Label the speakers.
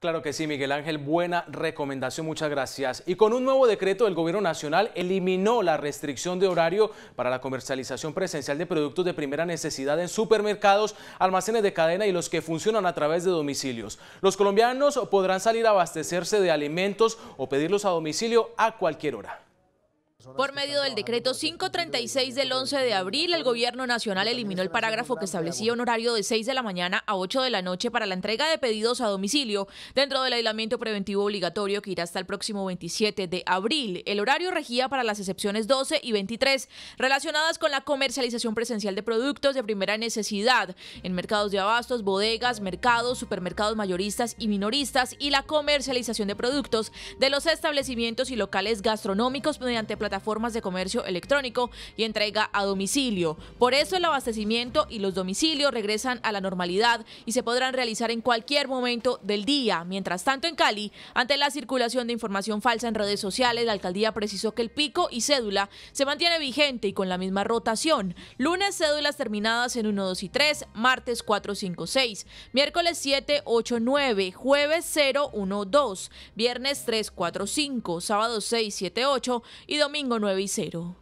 Speaker 1: Claro que sí, Miguel Ángel, buena recomendación, muchas gracias. Y con un nuevo decreto, el Gobierno Nacional eliminó la restricción de horario para la comercialización presencial de productos de primera necesidad en supermercados, almacenes de cadena y los que funcionan a través de domicilios. Los colombianos podrán salir a abastecerse de alimentos o pedirlos a domicilio a cualquier hora.
Speaker 2: Por medio del decreto 536 del 11 de abril, el Gobierno Nacional eliminó el parágrafo que establecía un horario de 6 de la mañana a 8 de la noche para la entrega de pedidos a domicilio dentro del aislamiento preventivo obligatorio que irá hasta el próximo 27 de abril. El horario regía para las excepciones 12 y 23 relacionadas con la comercialización presencial de productos de primera necesidad en mercados de abastos, bodegas, mercados, supermercados mayoristas y minoristas y la comercialización de productos de los establecimientos y locales gastronómicos mediante plataformas plataformas de comercio electrónico y entrega a domicilio. Por eso el abastecimiento y los domicilios regresan a la normalidad y se podrán realizar en cualquier momento del día. Mientras tanto, en Cali, ante la circulación de información falsa en redes sociales, la alcaldía precisó que el pico y cédula se mantiene vigente y con la misma rotación. Lunes, cédulas terminadas en 1, 2 y 3, martes 4, 5, 6, miércoles 7, 8, 9, jueves 0, 1, 2, viernes 3, 4, 5, sábado 6, 7, 8 y domingo domingo 9 y 0.